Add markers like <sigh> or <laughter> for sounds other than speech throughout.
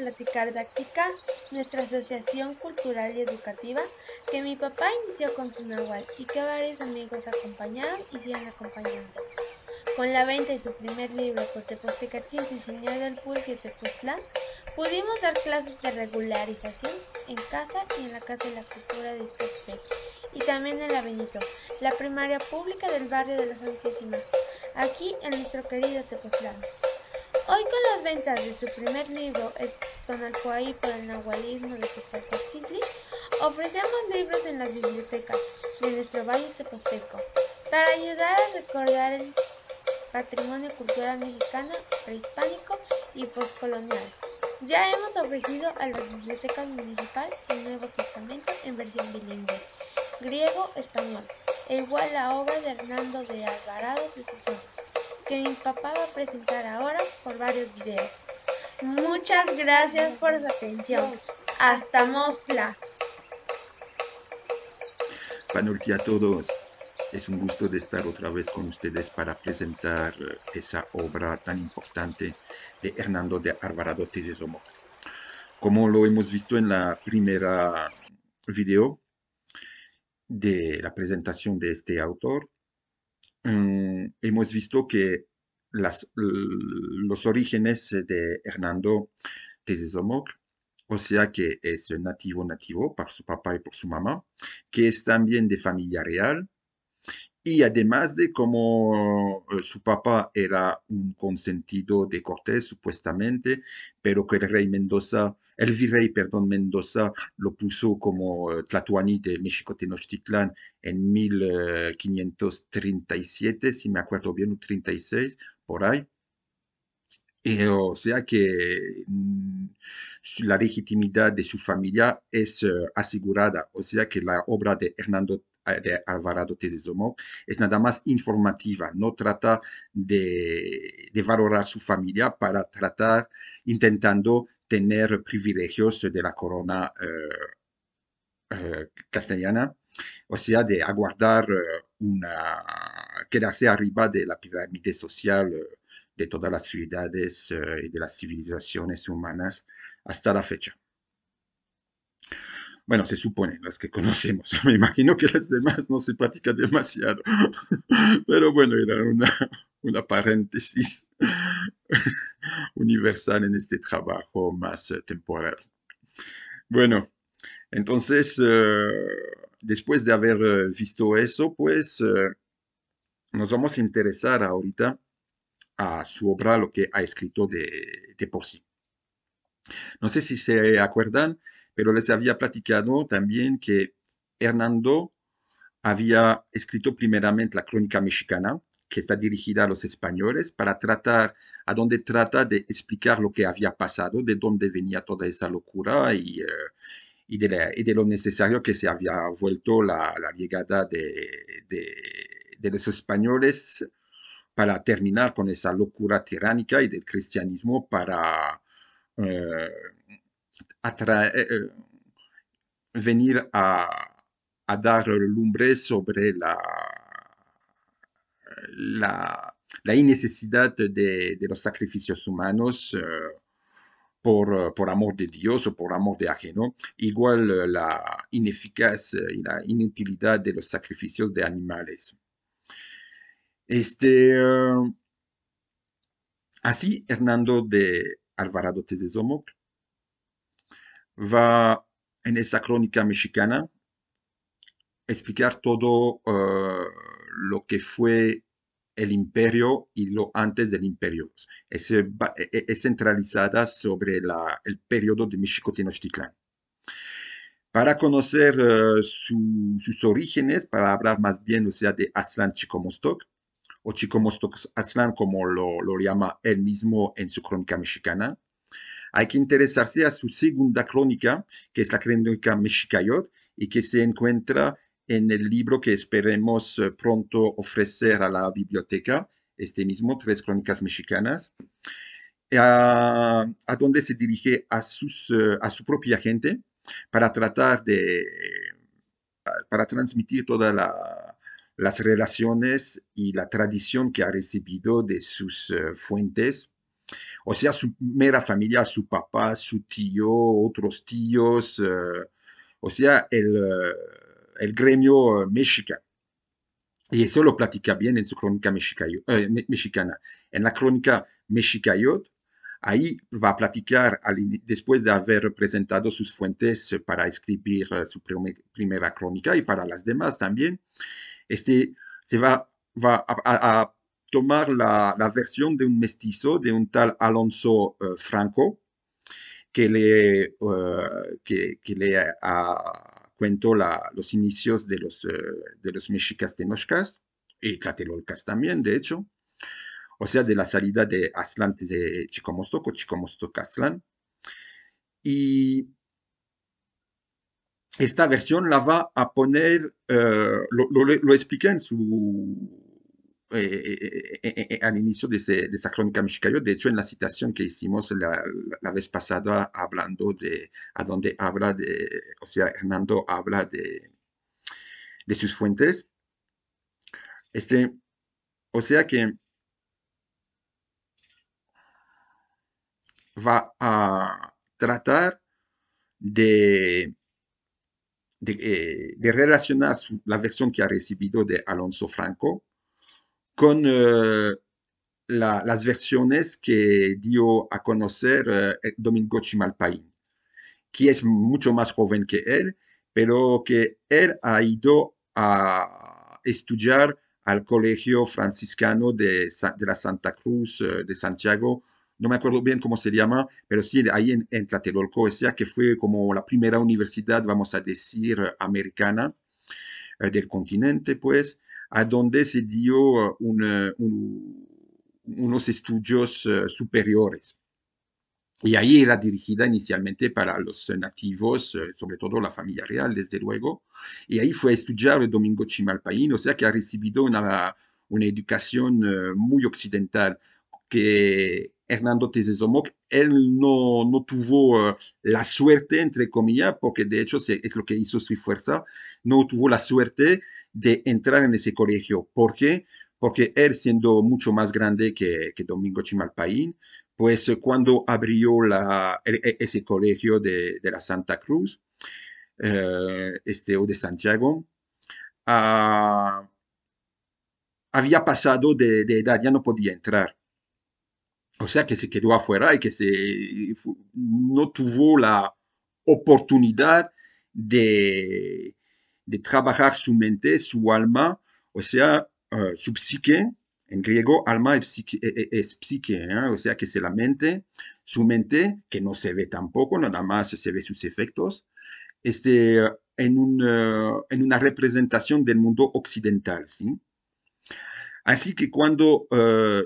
platicar nuestra asociación cultural y educativa, que mi papá inició con su y que varios amigos acompañaron y siguen acompañando. Con la venta de su primer libro, Cotepostecachín y del Pulque Tepoztlán, pudimos dar clases de regularización en casa y en la Casa de la Cultura de Tepoztlán, y también en la Benito, la primaria pública del barrio de la Santísima, aquí en nuestro querido Tepoztlán. Hoy con las ventas de su primer libro, El ahí por el Nahualismo de Quetzalcoatzintli, ofrecemos libros en la biblioteca de nuestro Valle Teposteco para ayudar a recordar el patrimonio cultural mexicano, prehispánico y postcolonial. Ya hemos ofrecido a la Biblioteca Municipal el Nuevo Testamento en versión bilingüe, griego-español, e igual la obra de Hernando de Alvarado de ojos que mi papá va a presentar ahora por varios videos. Muchas gracias por su atención. Hasta Mosla. Panulti a todos. Es un gusto de estar otra vez con ustedes para presentar eh, esa obra tan importante de Hernando de Alvarado Tezesomo. Como lo hemos visto en la primera video de la presentación de este autor, Mm, hemos visto que los orígenes eh, de Hernando Soto, o sea que es nativo nativo por su papá y por su mamá, que es también de familia real, y además de como eh, su papá era un consentido de Cortés, supuestamente, pero que el rey Mendoza el virrey, perdón, Mendoza lo puso como eh, Tlatuani de México Tenochtitlán en 1537, eh, si me acuerdo bien, 36, por ahí. Eh, o sea que mm, la legitimidad de su familia es asegurada, o sea que la obra de Hernando de Alvarado Tezomoc es nada más informativa, no trata de, de, valorar su familia para tratar, intentando tener privilegios de la corona eh, eh, castellana, o sea, de aguardar eh, una quedarse arriba de la pirámide social de todas las ciudades y de las civilizaciones humanas hasta la fecha. Bueno, se supone, las que conocemos. <laughs> Me imagino que las demás no se practican demasiado. <laughs> Pero bueno, era una, una paréntesis <laughs> universal en este trabajo más eh, temporal. Bueno, entonces, eh, después de haber eh, visto eso, pues nos vamos a interesar ahorita a su obra, lo que ha escrito de, de por sí. No sé si se acuerdan, pero les había platicado también que Hernando había escrito primeramente la crónica mexicana, que está dirigida a los españoles para tratar, a donde trata de explicar lo que había pasado, de dónde venía toda esa locura y, eh, de, lo necesario que se había vuelto la, llegada de, los españoles para terminar con esa locura tiránica y del cristianismo para eh, eh, venir a dar lumbre sobre la la, la innecesidad de, los sacrificios humanos eh, por, por, amor de Dios o por amor de ajeno, igual eh, la ineficaz eh, y la inutilidad de los sacrificios de animales. Este, así, Hernando de Alvarado Tezezomoc va en esa crónica mexicana explicar todo lo que fue el imperio y lo antes del imperio. Es, e, e, es centralizada sobre el periodo de México-Tenochtitlán. Para conocer eh, sus orígenes, para hablar más bien, o sea, de Aslan Chicomostoc, o Chicomostoc Aslan, como lo, lo llama él mismo en su crónica mexicana, hay que interesarse a su segunda crónica, que es la crónica Mexicayot, y que se encuentra en el libro que esperemos eh, pronto ofrecer a la biblioteca, este mismo, Tres Crónicas Mexicanas, a, donde se dirige a, sus, eh, a su propia gente para tratar de, para transmitir todas las relaciones y la tradición que ha recibido de sus eh, fuentes, o sea, su mera familia, su papá, su tío, otros tíos, o sea, el, el gremio mexica. Y eso lo platica bien en su crónica eh, mexicana. En la crónica mexicayot, ahí va a platicar, después de haber presentado sus fuentes eh, para escribir eh, su primera crónica y para las demás también, este, se va, a, tomar la, versión de un mestizo, de un tal Alonso Franco, que le, que, que le ha cuento los inicios de los, eh, de los mexicas tenochcas y tlatelolcas también, de hecho. O sea, de la salida de Aztlán de Chicomostoco, Chikomostok Aztlán. Y esta versión la va a poner, eh, lo, lo expliqué en su eh, eh, eh, al inicio de, de, esa crónica mexicana, De hecho, en la citación que hicimos la, vez pasada, hablando de, a donde habla de, o sea, Hernando habla de, sus fuentes. Este, o sea que va a tratar de, de, relacionar la versión que ha recibido de Alonso Franco con eh, las versiones que dio a conocer eh, Domingo Chimalpaín, que es mucho más joven que él, pero que él ha ido a estudiar al colegio franciscano de, la Santa Cruz eh, de Santiago, no me acuerdo bien cómo se llama, pero sí, ahí en, Tlatelolco, que fue como la primera universidad, vamos a decir, americana del continente, pues, a donde se dio uh, unos estudios uh, superiores. Y ahí era dirigida inicialmente para los nativos, uh, sobre todo la familia real, desde luego. Y ahí fue a estudiar Domingo Chimalpaín, o sea que ha recibido una, educación muy occidental, que Hernando Tezesomoc, él no, no tuvo la suerte, entre comillas, porque de hecho es lo que hizo su fuerza, no tuvo la suerte de entrar en ese colegio. ¿Por qué? Porque él, siendo mucho más grande que, Domingo Chimalpaín, pues eh, cuando abrió la, e, e, ese colegio de, la Santa Cruz, eh, este o de Santiago, ah, había pasado de, de edad, ya no podía entrar. O sea que se quedó afuera y que se, no tuvo la oportunidad de, de trabajar su mente, su alma, o sea, eh, su psique. En griego, alma es psique, eh, eh, o sea, que es la mente, su mente, que no se ve tampoco, nada más se ve sus efectos, este, en, en una representación del mundo occidental, ¿sí? Así que cuando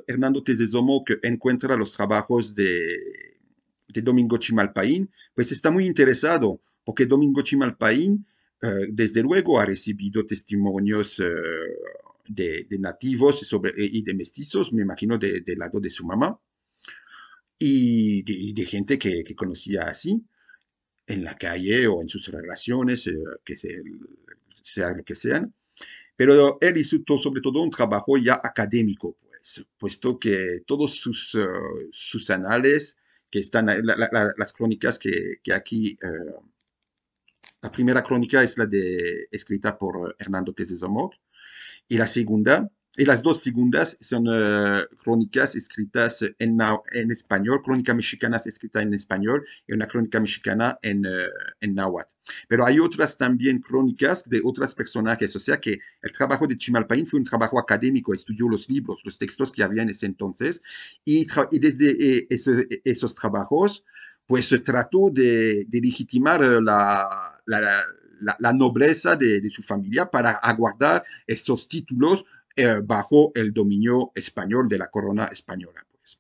Hernando Tezesomo encuentra los trabajos de, de Domingo Chimalpaín, pues está muy interesado, porque Domingo Chimalpaín eh, desde luego ha recibido testimonios eh, de, nativos eh, y de mestizos, me imagino, del lado de su mamá, y de, gente que, conocía así, en la calle o en sus relaciones, que sea que sean. Pero él hizo sobre todo un trabajo ya académico, pues, puesto que todos sus, sus anales, que están, las crónicas que, aquí... La primera crónica es la de, escrita por eh, Hernando de y la segunda, y las dos segundas son eh, crónicas escritas en, en, español, crónica mexicana escrita en español y una crónica mexicana en, eh, en náhuatl. Pero hay otras también crónicas de otras personajes, o sea que el trabajo de Chimalpaín fue un trabajo académico, estudió los libros, los textos que había en ese entonces y, desde ese, esos trabajos pues trató de, legitimar eh, la, nobleza de, su familia para aguardar esos títulos eh, bajo el dominio español de la corona española. Pues.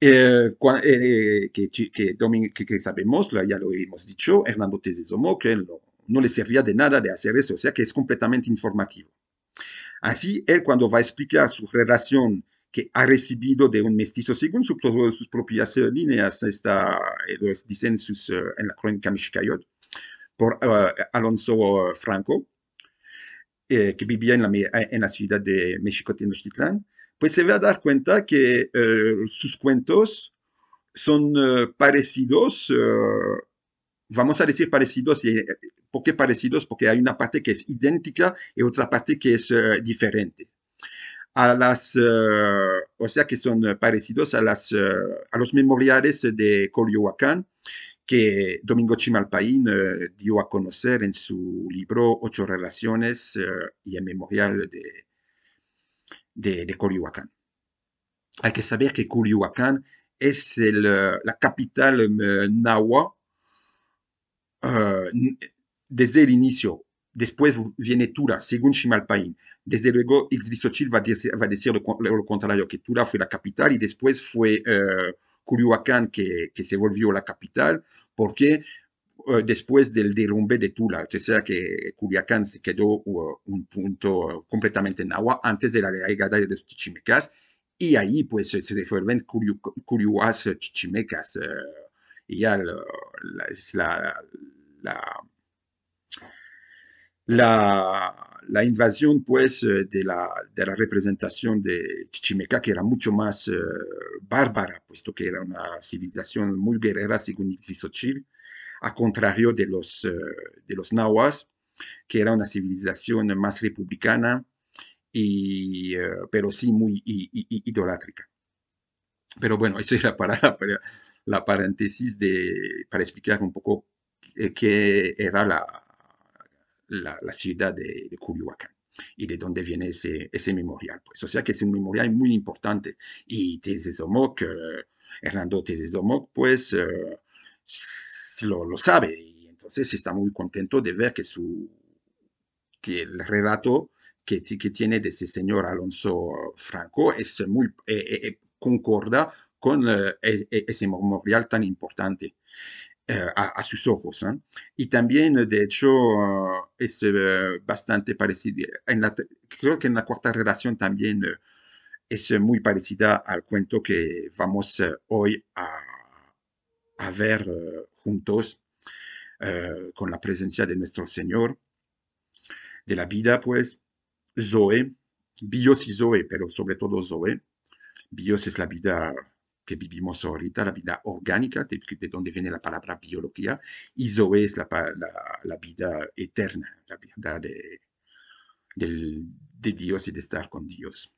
Eh, que, sabemos, ya lo hemos dicho, Hernando Tesezomo que no, no le servía de nada de hacer eso, o sea que es completamente informativo. Así, él cuando va a explicar su relación que ha recibido de un mestizo según sus propias eh, líneas, está, eh, dicen eh, en la crónica Mishkayot, por Alonso Franco, que vivía en la, en la, ciudad de México, Tenochtitlán, pues se va a dar cuenta que sus cuentos son parecidos, vamos a decir parecidos, ¿por qué parecidos? Porque hay una parte que es idéntica y otra parte que es diferente a las, eh, o sea que son eh, parecidos a, las, eh, a los memoriales de Colliohuacán que Domingo Chimalpaín dio a conocer en su libro Ocho Relaciones y el memorial de, de, Hay que saber que Colliohuacán es la capital nahua desde el inicio, Después viene Tula, según Chimalpaín. Desde luego, Ixvisochil va, va a decir, lo, contrario, que Tula fue la capital y después fue uh, que, se volvió la capital, porque eh, después del derrumbe de Tula, o sea que Culiacán se quedó uh, un punto completamente en agua antes de la llegada de los chichimecas, y ahí pues se devuelven Culiuas eh, chichimecas, y ya la la, invasión pues eh, de la, representación de Chichimeca, que era mucho más eh, bárbara, puesto que era una civilización muy guerrera según Chile, a contrario de los, eh, de los nahuas, que era una civilización más republicana, y, pero sí muy idolátrica. Pero bueno, eso era <laughs> para, la paréntesis de, para explicar un poco qué era la, la, ciudad de, de, y de dónde viene ese, ese memorial. Pues. O sea que es un memorial muy importante. Y eh, Hernando Tesezomoc pues eh, lo, sabe y entonces está muy contento de ver que, su, que el relato que, tiene de ese señor Alonso Franco es muy eh, concorda con e, e, ese memorial tan importante. Eh, a, sus ojos. ¿ah? Y también, eh, de hecho, ah, es eh, bastante parecido. En la, creo que en la cuarta relación también es muy parecida al cuento que vamos hoy a, a ver juntos con la presencia de nuestro Señor, de la vida, pues, Zoe, Bios y Zoe, pero sobre todo Zoe. Bios es la vida que vivimos ahorita, la vida orgánica, de, donde viene la palabra biología, y eso es la, vida eterna, la vida de, Dios y de estar con Dios.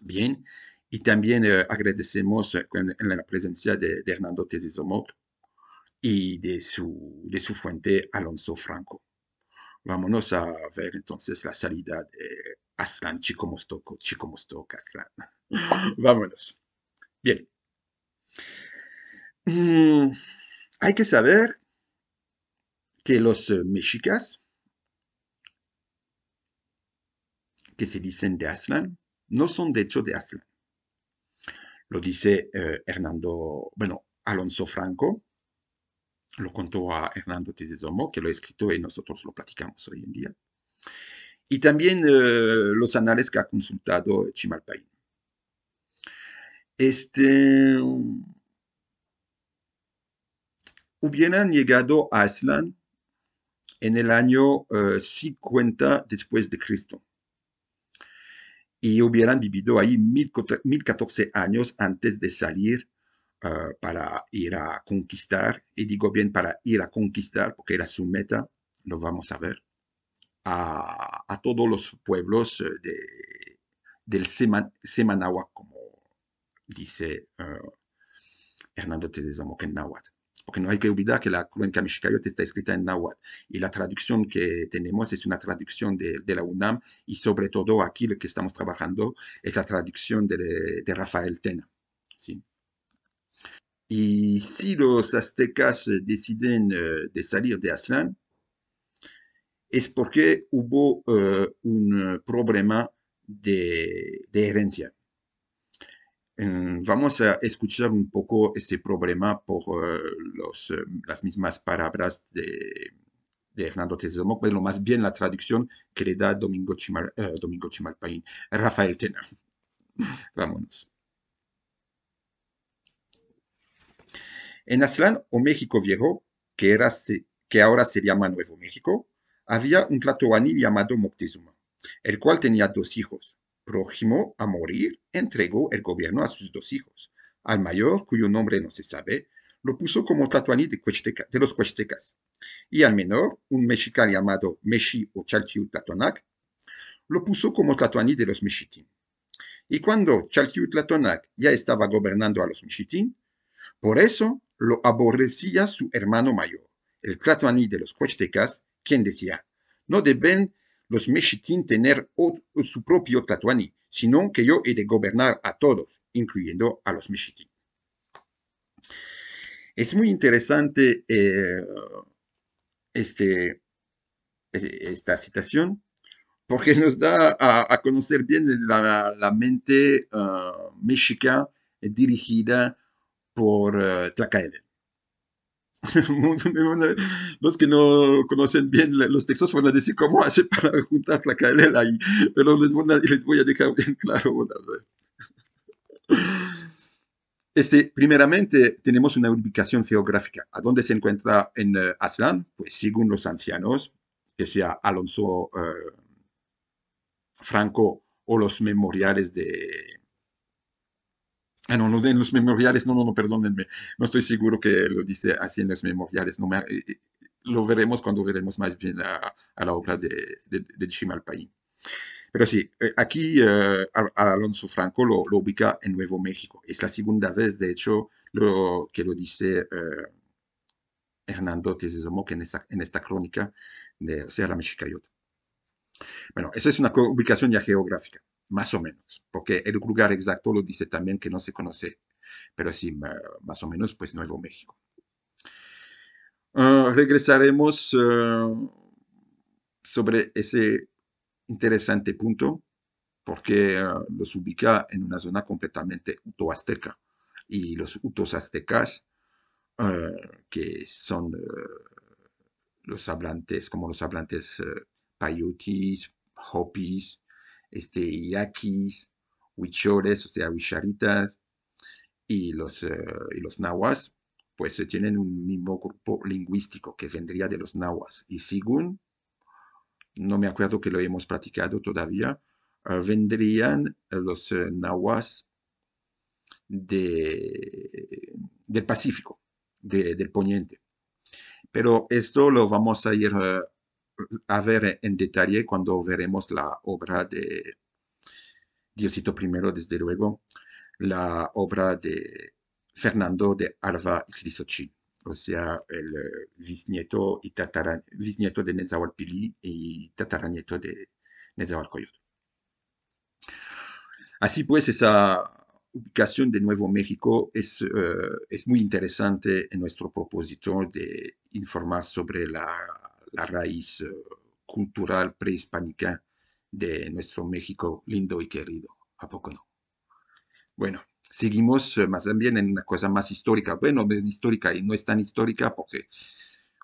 Bien, y también eh, agradecemos eh, en, la presencia de, Hernando Tezizomoc y de su, fuente Alonso Franco. Vámonos a ver entonces la salida de Aslan Chico Mostoco, Chico Aslan. Vámonos. Bien. Mm, hay que saber que los eh, mexicas, que se dicen de Aslan, no son de hecho de Aslan. Lo dice eh, Hernando, bueno, Alonso Franco, lo contó a Hernando Tizizomo, que lo ha escrito y nosotros lo platicamos hoy en día. Y también eh, los anales que ha consultado Chimalpaín este, hubieran llegado a Aslan en el año 50 eh, después de Cristo y hubieran vivido ahí 1014 años antes de salir eh, para ir a conquistar, y digo bien para ir a conquistar, porque era su meta, lo vamos a ver, a, todos los pueblos eh, de, del Seman, dice eh, Hernando Tedesamo, que en náhuatl. Porque no hay que olvidar que la crónica mexicayote está escrita en náhuatl y la traducción que tenemos es una traducción de, la UNAM y sobre todo aquí lo que estamos trabajando es la traducción de, Rafael Tena. Y si los aztecas eh, deciden eh, de salir de Aslan, es porque hubo un problema de herencia. Eh, vamos a escuchar un poco ese problema por eh, eh, las mismas palabras de, Hernando Tezomoc, pero más bien la traducción que le da Domingo, Chimalpaín, Rafael Tena. <laughs> Vámonos. En Aztlán o México Viejo, que, era, que ahora se llama Nuevo México, había un tlatoani llamado Moctezuma, el cual tenía dos hijos, prójimo a morir, entregó el gobierno a sus dos hijos. Al mayor, cuyo nombre no se sabe, lo puso como Tlatoani de, de los Cuestecas, y al menor, un mexica llamado Mexi o Chalchiu lo puso como Tlatoani de los Mexitín. Y cuando Chalchiu ya estaba gobernando a los Mexitín, por eso lo aborrecía su hermano mayor, el Tlatoani de los Cuestecas, quien decía, no deben los mexitín tener su propio tatuani, sino que yo he de gobernar a todos, incluyendo a los mexitín. Es muy interesante eh, este, eh, esta citación porque <laughs> nos da a, conocer bien la, mente ah, mexica dirigida por uh, <laughs> los que no conocen bien los textos van a decir cómo hace <laughs> para juntar la cadena ahí, pero les voy a, dejar bien claro. una Este, primeramente, tenemos una ubicación geográfica. ¿A dónde se encuentra en eh, Aslan? Pues según los ancianos, que sea Alonso eh, Franco o los memoriales de Ah, no, no, en los memoriales, no, no, perdónenme. No estoy seguro que lo dice así en los memoriales. Eh, eh, lo veremos cuando veremos más bien a, la obra de, de, Chimalpaín. Pero sí, eh, aquí Alonso Franco lo, ubica en Nuevo México. Es la segunda vez, de hecho, lo, que lo dice Hernando Tezesomoc en, esta crónica de o la Mexicayot. Bueno, esa es una ubicación ya geográfica más o menos, porque el lugar exacto lo dice también que no se conoce, pero sí, más o menos, pues Nuevo México. Ah, regresaremos ah, sobre ese interesante punto, porque ah, los ubica en una zona completamente uto-azteca, y los utos aztecas, que son los hablantes, como los hablantes payotis, hopis, este, yaquis, huichores, o sea, huicharitas, y los, eh, los nahuas, pues eh, tienen un mismo grupo lingüístico que vendría de los nahuas. Y según, no me acuerdo que lo hemos practicado todavía, eh, vendrían los nahuas de, del Pacífico, del Poniente. Pero esto lo vamos a ir a ver en detalle cuando veremos la obra de Diosito primero, desde luego, la obra de Fernando de Arva Ixlisochi, o sea, el eh, bisnieto, y tatara, bisnieto de Nezahualpili y tataranieto de coyote Así pues, esa ubicación de Nuevo México es, eh, es muy interesante en nuestro propósito de informar sobre la la raíz eh, cultural prehispánica de nuestro México lindo y querido. ¿A poco no? Bueno, seguimos eh, más bien en una cosa más histórica. Bueno, es histórica y no es tan histórica porque,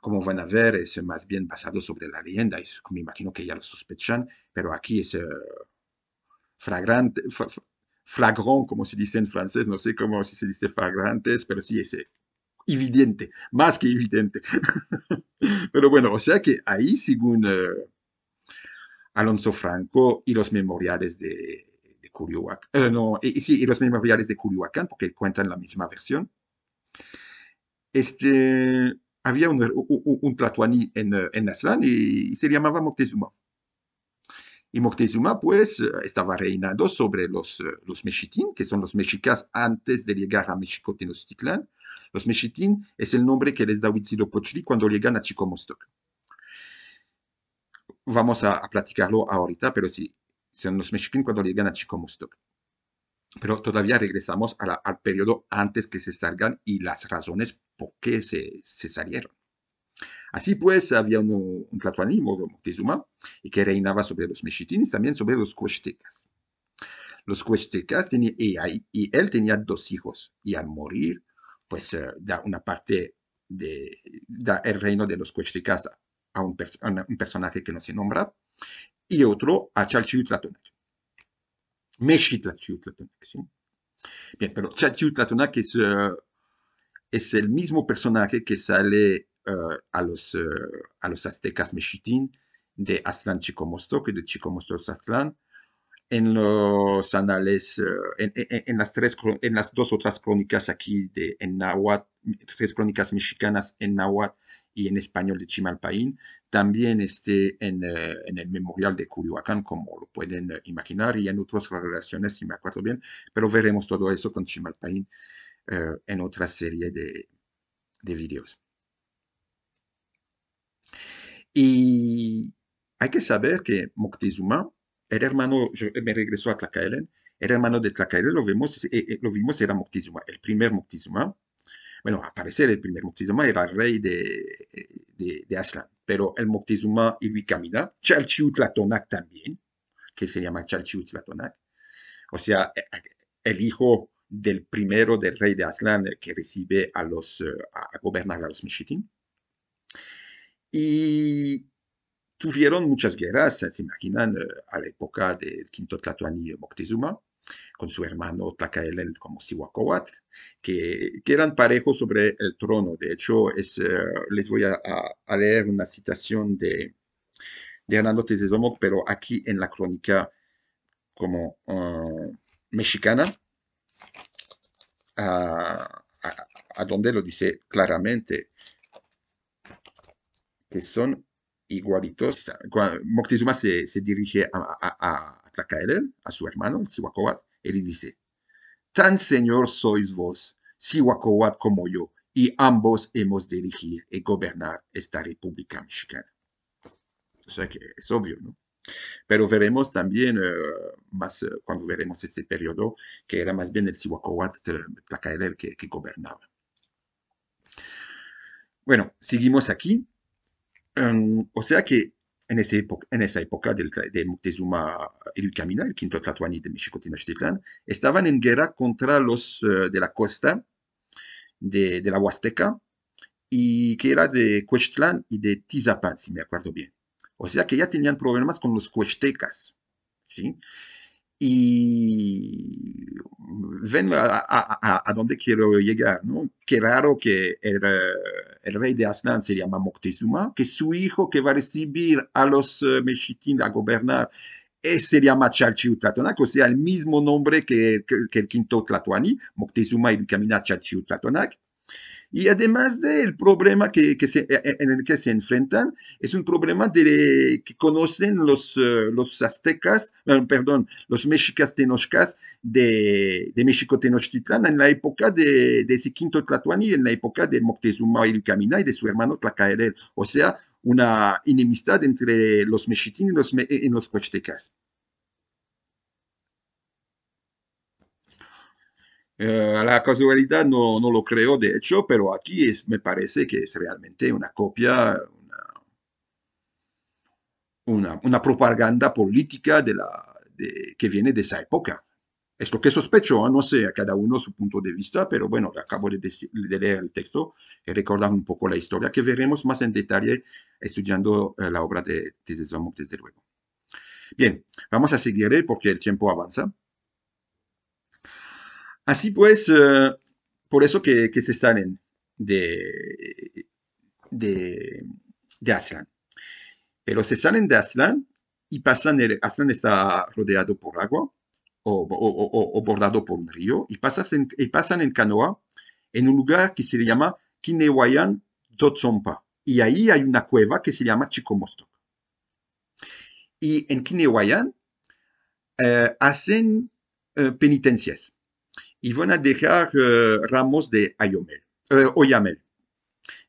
como van a ver, es más bien basado sobre la leyenda. y me imagino que ya lo sospechan, pero aquí es flagrante, eh, fragrante, como se dice en francés. No sé cómo se dice flagrantes, pero sí es evidente, más que evidente. <laughs> <laughs> Pero bueno, o sea que ahí, según eh, Alonso Franco y los memoriales de, de eh, y, sí, los memoriales de Curioacán, porque cuentan la misma versión, este, había un, un, en, eh, en Aslan y, se llamaba Moctezuma. Y Moctezuma, pues, estaba reinando sobre los, los mexitín, que son los mexicas antes de llegar a México Tenochtitlán, los mexitín es el nombre que les da Huitzilopochtli cuando llegan a Chicomostoc. Vamos a, platicarlo ahorita, pero sí, son los mexitín cuando llegan a Chicomostoc. Pero todavía regresamos al periodo antes que se salgan y las razones por qué se, salieron. Así pues, había un, un tlatoani, Moctezuma y que reinaba sobre los y también sobre los cuestecas. Los cuestecas tenían, y, y, él tenía dos hijos, y al morir, pues eh, da una parte de, da el reino de los Cuestricas a, un, un personaje que no se nombra, y otro a Chalchiutlatonac. Mexitlachiutlatonac, ¿sí? Bien, pero Chalchiutlatonac es, eh, es el mismo personaje que sale eh, a, los, a los aztecas mexitín de Aztlán Chicomostoc y de Chicomostoc Aztlán, en los anales, eh, en, las tres, en las dos otras crónicas aquí de, en Nahuatl, tres crónicas mexicanas en Nahuatl y en español de Chimalpaín, también esté eh, en, el memorial de Curiuacan, como lo pueden eh, imaginar, y en otras relaciones, si me acuerdo bien, pero veremos todo eso con Chimalpaín en otra serie de, de vídeos. Y hay que saber que Moctezuma el hermano, eh, me regresó a Tlacaelen, era hermano de Tlacaelen, lo vimos, eh, eh, lo vimos era Moctezuma, el primer Moctezuma. Bueno, a parecer el primer Moctezuma era el rey de, de, Aslan, pero el Moctezuma Vicamina, Chalchiutlatonac también, que se llama Chalchiutlatonac, o sea, el hijo del primero del rey de Aslan que recibe a los a, gobernar a los Mishitín. Y Tuvieron muchas guerras, eh, se imaginan, eh, a la época del quinto Tlatoani Moctezuma, con su hermano Tlacaelel como Sihuacóatl, que, eran parejos sobre el trono. De hecho, eh, les voy a, leer una citación de, de Hernando pero aquí en la crónica como mexicana, a donde lo dice claramente, que son Igualitos. Moctezuma se, dirige a, a, a Tlacaelel, a su hermano, el y le dice, tan señor sois vos, Sihuacóatl como yo, y ambos hemos de dirigir y gobernar esta República Mexicana. O sea que es obvio, ¿no? Pero veremos también, eh, más eh, cuando veremos este periodo, que era más bien el Sihuacóatl eh, Tlacaelel que gobernaba. Bueno, seguimos aquí. Em, o sea que en, esa época, de Moctezuma y Lucamina, el quinto Tlatuani de méxico estaban en guerra contra los eh, de la costa de, la Huasteca, y que era de Cuestlán y de Tizapán, si me acuerdo bien. O sea que ya tenían problemas con los cuestecas, Y ven a, dónde quiero llegar, ¿no? Qué raro que era el rey de Aslan se llama Moctezuma, que su hijo que va a recibir a los eh, mexitín a gobernar eh, se llama Chalchiutlatonac, o sea, el mismo nombre que, el quinto Tlatoani, Moctezuma y Lucamina Chalchiutlatonac. Y además del problema que, se, eh, eh, en el que se enfrentan, es un problema de, que conocen los, eh, los aztecas, perdón, los mexicas tenochcas de, de México Tenochtitlán en la época de, de ese quinto Tlatuani, en la época de Moctezuma y Lucamina y de su hermano Tlacaelel. O sea, una enemistad entre los mexitines y los, en los cochtecas. Eh, la casualidad no, lo creo, de hecho, pero aquí me parece que es realmente una copia, una, propaganda política de la, que viene de esa época. Esto que sospecho, ¿ah? no sé, a cada uno su punto de vista, pero bueno, acabo de, leer el texto y eh, recordar un poco la historia que veremos más en detalle estudiando eh, la obra de Tesis desde luego. Bien, vamos a seguir porque el tiempo avanza. Así pues, eh, por eso que, se salen de, de, Aslan. Pero se salen de Aslan y pasan, Aslan está rodeado por agua o, bordado por un río y, y pasan en canoa en un lugar que se llama Kinewayan Totsompa. Y ahí hay una cueva que se llama Chicomostok. Y en Kinewayan eh, hacen eh, penitencias y van a dejar eh, ramos de eh, oyamel,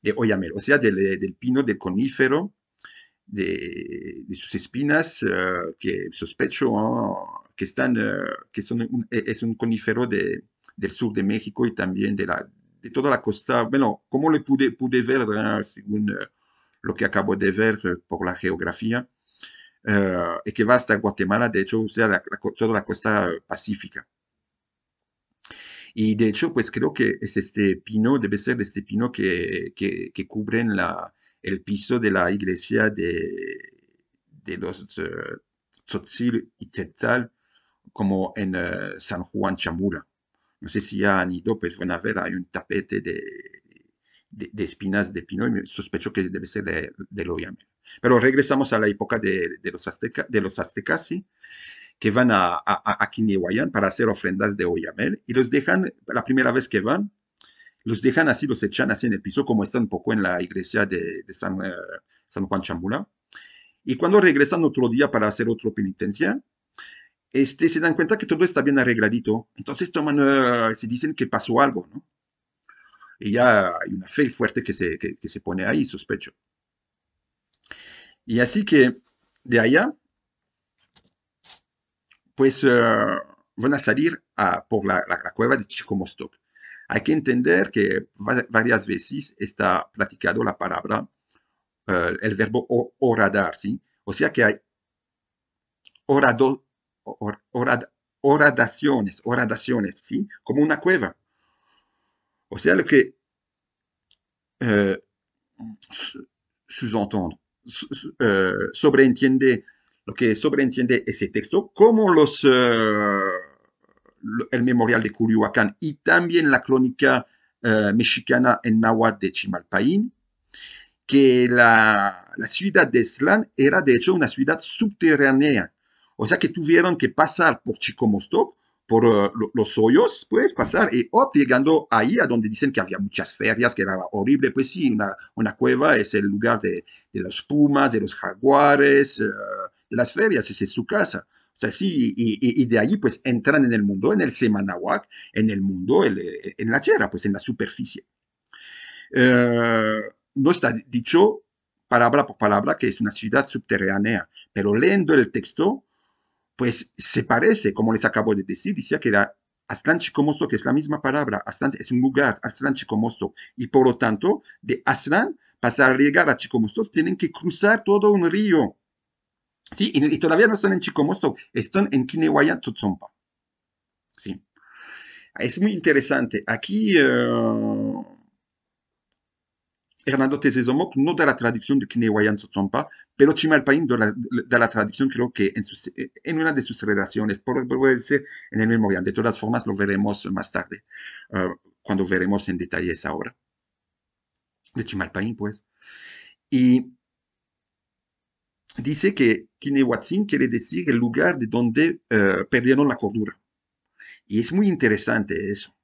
de oyamel, o sea, del, eh, pino del conífero, de, sus espinas, que sospecho ah, que, es un conífero del sur de México y también de, toda la costa, bueno, como lo pude, ver según lo que acabo de ver por la geografía, y que va hasta Guatemala, de hecho, o sea, toda la costa pacífica. Y de hecho, pues creo que es este pino, debe ser de este pino que, que, cubren la, el piso de la iglesia de, de los eh, Tzotzil y Tzetzal, como en eh, San Juan Chamula. No sé si ya han ido, pues van a ver, hay un tapete de, de, espinas de pino y me sospecho que debe ser de, de Loyamel. Pero regresamos a la época de, los, aztecas, de los aztecas, que van a, a, para hacer ofrendas de Oyamel y los dejan, la primera vez que van, los dejan así, los echan así en el piso, como están un poco en la iglesia de, eh, San, Juan Chambula. Y cuando regresan otro día para hacer otro penitencia, este, se dan cuenta que todo está bien arregladito. Entonces toman, eh, se dicen que pasó algo, ¿no? Y ya hay una fe fuerte que se, que se pone ahí, sospecho. Y así que de allá, pues eh, van a salir a, por la, cueva de Chicomostoc. Hay que entender que varias veces está platicado la palabra, eh, el verbo oradarse oradar, ¿sí? O sea que hay orado, orad, oradaciones, ¿sí? Como una cueva. O sea, lo que eh, Sus eh, sobreentiende, lo que sobreentiende ese texto, como los, eh, el memorial de Curihuacán y también la crónica eh, mexicana en Nahuatl de Chimalpaín, que la, ciudad de Slan era de hecho una ciudad subterránea, o sea que tuvieron que pasar por Chicomostoc por eh, los hoyos, pues, pasar y eh, ¡hop!, oh, llegando ahí a donde dicen que había muchas ferias, que era horrible, pues sí, una, cueva es el lugar de, las pumas, de los jaguares, eh, de las ferias, esa es su casa. O sea, sí, y, de ahí pues entran en el mundo, en el Semanahuac, en el mundo, en la tierra, pues en la superficie. no está dicho palabra por palabra que es una ciudad subterránea, pero leyendo el texto pues se parece, como les acabo de decir, decía que era Aslan-Chikomostov, que es la misma palabra, Aslan es un lugar, Aslan-Chikomostov. y por lo tanto, de Aslan, para llegar a Chikomostov, tienen que cruzar todo un río. ¿Sí? Y, todavía no están en Chikomostov, están en kinewaya Tutsompa. ¿Sí? Es muy interesante. Aquí... Eh, Hernando irlandotesezomok no da la traducción de Kinewayan Sotompa, pero Chimalpain da la, la traducción, creo que en, una de sus relaciones, por, por en el memorial. De todas formas, lo veremos más tarde, ah, cuando veremos en detalle esa obra de Chimalpain, pues. Y dice que Kinewatsin quiere decir el lugar de donde ah, perdieron la cordura. Y es muy interesante eso,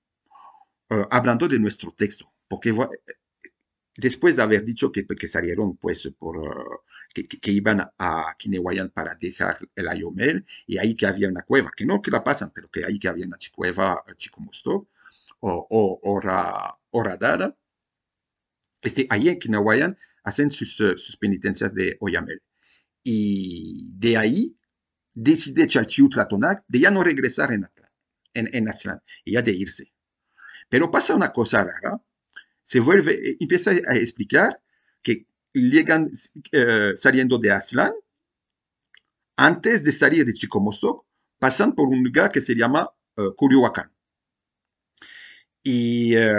ah, hablando de nuestro texto, porque después de haber dicho que, que salieron pues por... que, iban a Kinewayan para dejar el Ayomel y ahí que había una cueva, que no que la pasan, pero que ahí que había una cueva Chico o, o, o, Este, ahí en Kinewayan hacen sus, penitencias de Oyamel. Y de ahí decide Chalchiutlatonac de ya no regresar en, Atlán, en, y ya de irse. Pero pasa una cosa rara, se vuelve, eh, empieza a explicar que llegan eh, saliendo de Aslan, antes de salir de Chicomostoc pasan por un lugar que se llama eh, Y eh,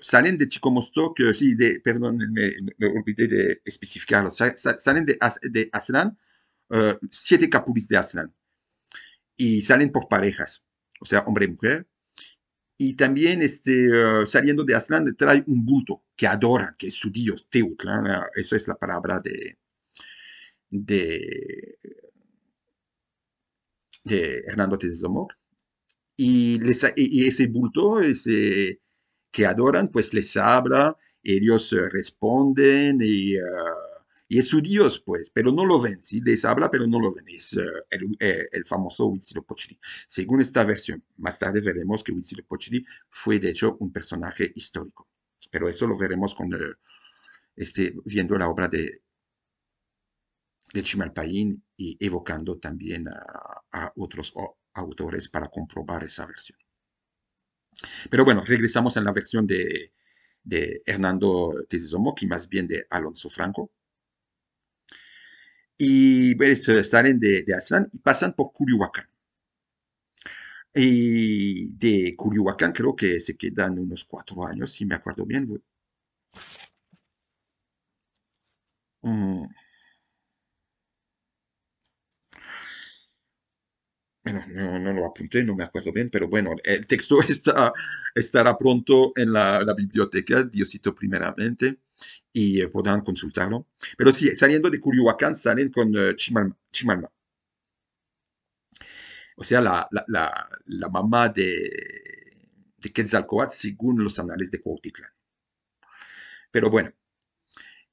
salen de Chicomostoc sí, de, perdón, me, olvidé de especificarlo, salen de, de Aslan, siete capulis de Aslan, y salen por parejas, o sea, hombre y mujer, y también este, eh, saliendo de Aslan trae un bulto que adora, que es su dios, Teutla, Esa es la palabra de, de, Hernando Tezomor. Y, ese bulto ese, que adoran, pues les habla, ellos eh, responden y... Eh, y es su Dios, pues, pero no lo ven, sí les habla, pero no lo ven. Es eh, eh, el, famoso Huitzilopochtli. Según esta versión, más tarde veremos que Huitzilopochtli fue, de hecho, un personaje histórico. Pero eso lo veremos con, eh, este, viendo la obra de, de Chimalpaín y evocando también a, otros autores para comprobar esa versión. Pero bueno, regresamos a la versión de, de Hernando Tezizomo, que más bien de Alonso Franco, y salen de, Aslan y pasan por Curihuacán. Y de Curihuacán creo que se quedan unos cuatro años, si me acuerdo bien. Mm. Bueno, no, lo apunté, no me acuerdo bien, pero bueno, el texto <laughs> está, estará pronto en la biblioteca, Diosito primeramente y eh, podrán consultarlo. Pero sí, saliendo de Curiuacan salen con eh, Chimalma, O sea, la, la, la, mamá de, de, Quetzalcoatl, según los anales de Cuautitlán. Pero bueno,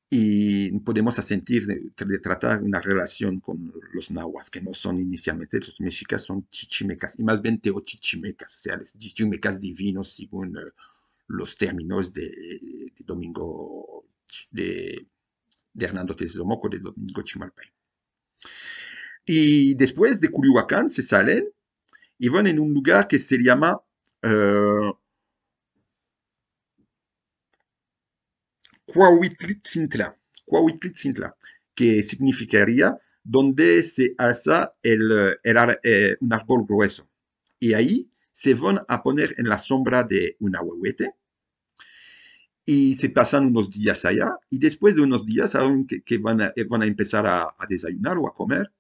y podemos asentir de, tratar una relación con los nahuas, que no son inicialmente los mexicas, son chichimecas, y más bien teochichimecas, o sea, los chichimecas divinos, según eh, los términos de Domingo de, Hernando de de Domingo Y después de Curihuacán se salen y van en un lugar que se llama uh, que significaría donde se alza el, el, eh, un árbol grueso. Y ahí se van a poner en la sombra de un ahuehuete y se pasan unos días allá y después de unos días saben que, van, a, eh, van, a, empezar a, desayunar o a comer.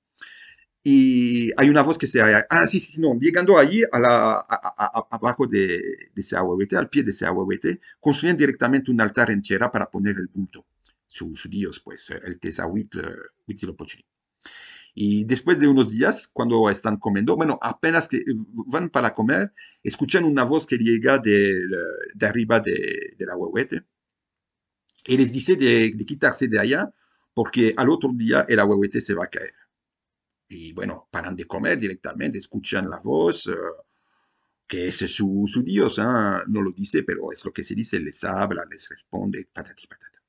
Y hay una voz que se... Ah, sí, sí, no, llegando allí, a la, a, abajo de, de ese al pie de ese ahuehuete, construyen directamente un altar en para poner el culto. Sus dios, pues, el tesawit eh, Huitzilopochtli. Y después de unos días, cuando están comiendo, bueno, apenas que eh, van para comer, escuchan una voz que llega de, arriba de, la huevete y les dice de, quitarse de allá porque al otro día el huevete se va a caer. Y bueno, paran de comer directamente, escuchan la voz, eh, que es su, dios, ah, no lo dice, pero es lo que se dice, les habla, les responde, patati patata.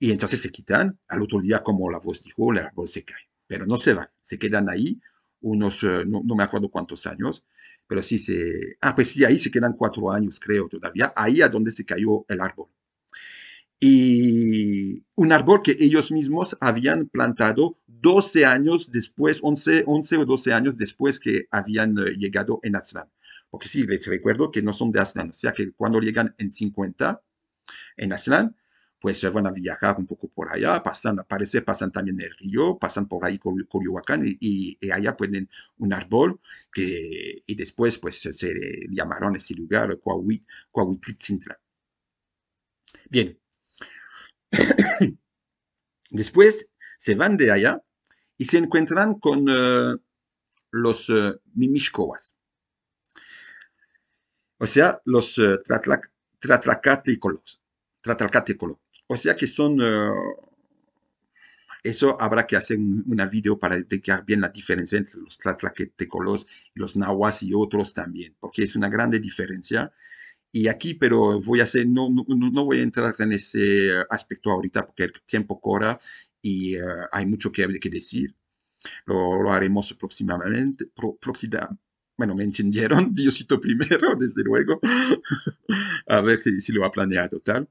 Y entonces se quitan, al otro día, como la voz dijo, la voz se cae pero no se van, se quedan ahí unos, eh, no, me acuerdo cuántos años, pero sí se... Ah, pues sí, ahí se quedan cuatro años, creo, todavía, ahí a donde se cayó el árbol. Y un árbol que ellos mismos habían plantado 12 años después, 11, 11 o 12 años después que habían eh, llegado en Aztlán. Porque sí, les recuerdo que no son de Aztlán, o sea que cuando llegan en 50 en Aztlán, pues se van a viajar un poco por allá, pasan, parece pasan también el río, pasan por ahí Colioacán y, allá ponen un árbol que, y después pues se llamaron ese lugar Bien. <coughs> después se van de allá y se encuentran con eh, los uh, O sea, los eh, Tratlacatecolos. tlatlacatecolos. O sea que son... Eh, eso habrá que hacer un, una video para explicar bien la diferencia entre los tlatlaquetecolos y los nahuas y otros también, porque es una grande diferencia. Y aquí, pero voy a hacer, no, no, voy a entrar en ese aspecto ahorita porque el tiempo cora y eh, hay mucho que, que decir. Lo, haremos próximamente, bueno, me entendieron, <laughs> Diosito primero, <laughs> desde luego. <laughs> a ver si, si lo ha planeado tal.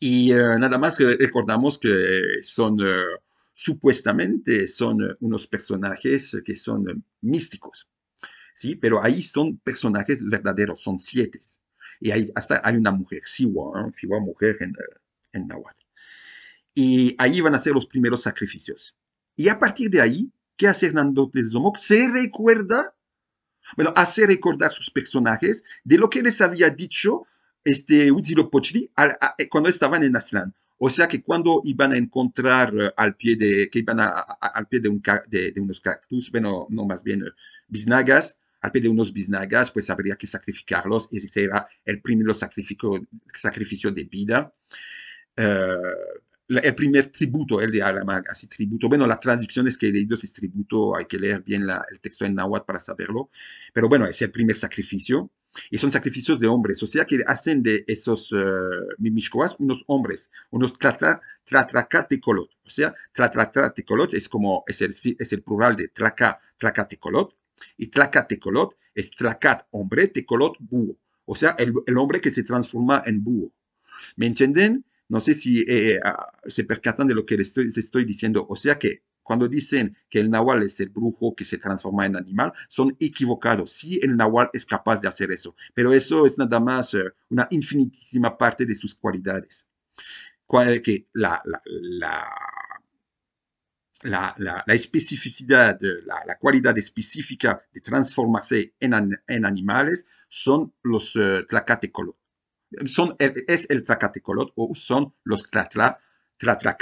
Y eh, nada más recordamos que son, eh, supuestamente, son eh, unos personajes que son místicos, ¿sí? Pero ahí son personajes verdaderos, son siete. Y ahí hasta hay una mujer, Siwa, ¿eh? Siwa mujer en, en Nahuatl. Y ahí van a ser los primeros sacrificios. Y a partir de ahí, ¿qué hace Hernando Tezomoc? Se recuerda, bueno, hace recordar sus personajes de lo que les había dicho este eh, cuando estaban en Aslan. O sea que cuando iban a encontrar eh, al pie de, iban al pie unos cactus, bueno, no más bien bisnagas, eh, biznagas, al pie de unos biznagas, pues habría que sacrificarlos, y ese era el primer sacrificio, de vida. el primer tributo, el de Alamag, así tributo. Bueno, las es que he leído es tributo, hay que leer bien el texto en náhuatl para saberlo, pero bueno, es el primer sacrificio y son sacrificios de hombres, o sea que hacen de esos uh, unos hombres, unos tratracaticolot, o sea, tratracaticolot es como, es el, es el plural de traca, tracaticolot, y tracaticolot es tracat, hombre, tecolot, búho, o sea, el, hombre que se transforma en búho. ¿Me entienden? No sé si eh, ah, se percatan de lo que les estoy diciendo, o sea que cuando dicen que el nahual es el brujo que se transforma en animal, son equivocados. Sí, el nahual es capaz de hacer eso, pero eso es nada más eh, una infinitísima parte de sus cualidades. Que la, la, la especificidad, eh, la, cualidad específica de transformarse en, animales son los uh, Son, es el tlacatecolot o son los tlatla, <laughs>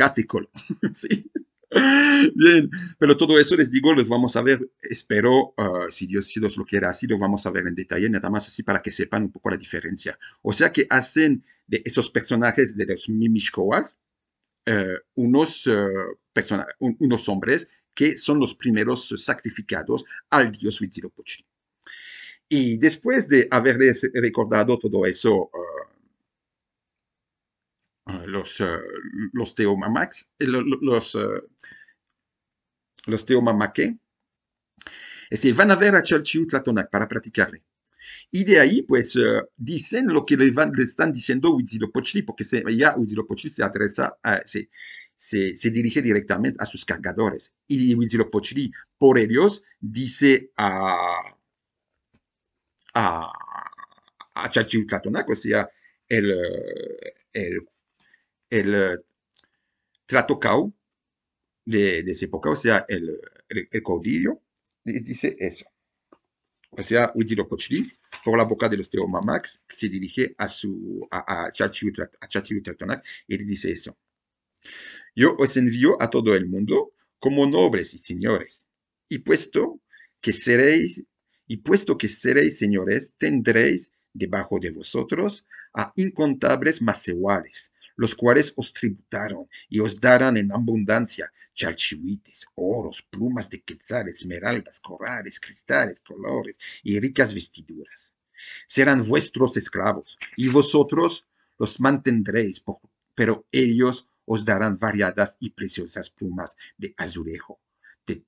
¿Sí? <laughs> Bien, pero todo eso les digo, los vamos a ver, espero, ah, si, Dios, si Dios lo quiere así, los vamos a ver en detalle, nada más así para que sepan un poco la diferencia. O sea que hacen de esos personajes de los Mimishkoas eh, unos, eh, unos hombres que son los primeros sacrificados al dios Huitzilopochtli. Y después de haberles recordado todo eso, ah, Ah, los, eh, los teomamax, eh, los, eh, los teomamaque. Es este, decir, van a ver a Chalchiutlatonac para practicarle. Y de ahí, pues, dicen lo que le, van, le están diciendo Huitzilopochtli, porque se, ya Huitzilopochtli se adresa se, se, dirige directamente a sus cargadores. Y Huitzilopochtli, por ellos, dice a, a, a o sea, el, el el eh, tratocau de, de esa época, o sea, el, el, caudillo, dice eso. O sea, Udilo por la boca de los Teomamax, se dirige a su a, a y le dice eso. Yo os envío a todo el mundo como nobles y señores, y puesto que seréis, y puesto que seréis señores, tendréis debajo de vosotros a incontables más iguales, los cuales os tributaron y os darán en abundancia chalchihuites, oros, plumas de quetzal, esmeraldas, corales, cristales, colores y ricas vestiduras. Serán vuestros esclavos y vosotros los mantendréis, pero ellos os darán variadas y preciosas plumas de azurejo, de,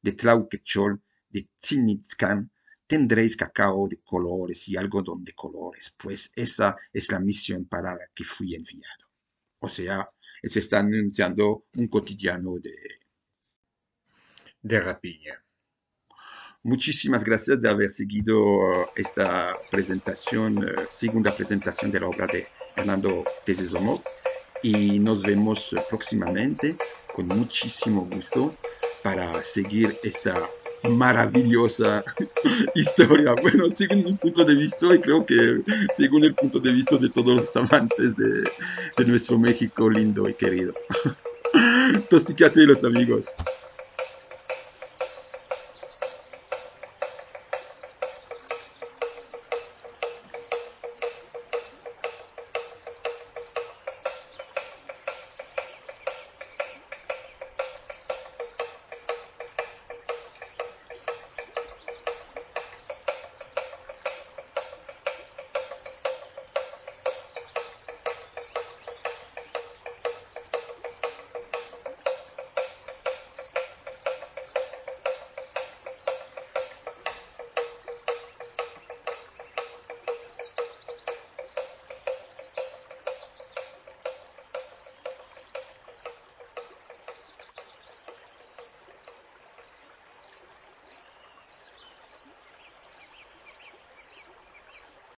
de tlauquechol, de tendréis cacao de colores y algodón de colores, pues esa es la misión para la que fui enviado. O sea, se está anunciando un cotidiano de, de rapiña. Muchísimas gracias de haber seguido uh, esta presentación, uh, segunda presentación de la obra de Hernando Tesesomo y nos vemos uh, próximamente con muchísimo gusto para seguir esta maravillosa <laughs> historia. Bueno, según un punto de vista, y creo que según el punto de vista de todos los amantes de, nuestro México lindo y querido. <laughs> Tostiquete los amigos.